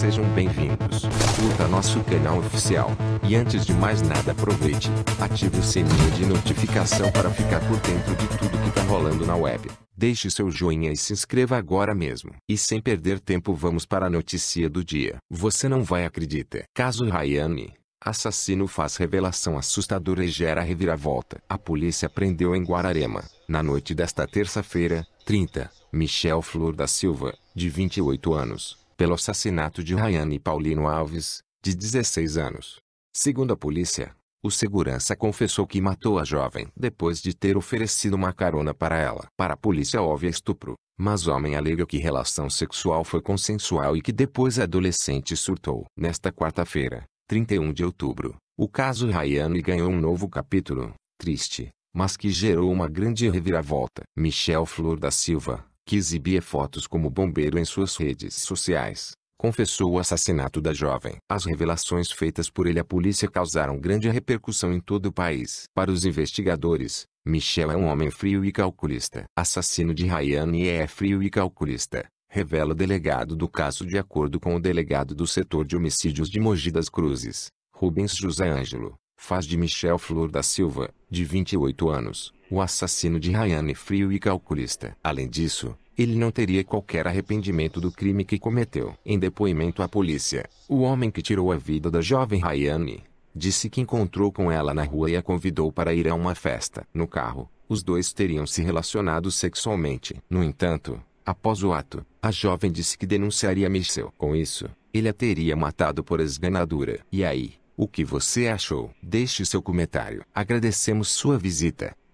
Sejam bem-vindos. Curta nosso canal oficial. E antes de mais nada, aproveite, ative o sininho de notificação para ficar por dentro de tudo que tá rolando na web. Deixe seu joinha e se inscreva agora mesmo. E sem perder tempo, vamos para a notícia do dia. Você não vai acreditar. Caso Rayane, assassino faz revelação assustadora e gera reviravolta. A polícia prendeu em Guararema, na noite desta terça-feira, 30, Michel Flor da Silva, de 28 anos pelo assassinato de Rayane Paulino Alves, de 16 anos. Segundo a polícia, o segurança confessou que matou a jovem depois de ter oferecido uma carona para ela. Para a polícia houve estupro, mas o homem alega que relação sexual foi consensual e que depois a adolescente surtou. Nesta quarta-feira, 31 de outubro, o caso Rayane ganhou um novo capítulo, triste, mas que gerou uma grande reviravolta. Michel Flor da Silva, que exibia fotos como bombeiro em suas redes sociais, confessou o assassinato da jovem. As revelações feitas por ele à polícia causaram grande repercussão em todo o país. Para os investigadores, Michel é um homem frio e calculista. Assassino de Rayane é frio e calculista, revela o delegado do caso de acordo com o delegado do setor de homicídios de Mogi das Cruzes, Rubens José Ângelo. Faz de Michel Flor da Silva, de 28 anos, o assassino de Rayane frio e calculista. Além disso, ele não teria qualquer arrependimento do crime que cometeu. Em depoimento à polícia, o homem que tirou a vida da jovem Rayane disse que encontrou com ela na rua e a convidou para ir a uma festa. No carro, os dois teriam se relacionado sexualmente. No entanto, após o ato, a jovem disse que denunciaria Michel. Com isso, ele a teria matado por esganadura. E aí, o que você achou? Deixe seu comentário. Agradecemos sua visita.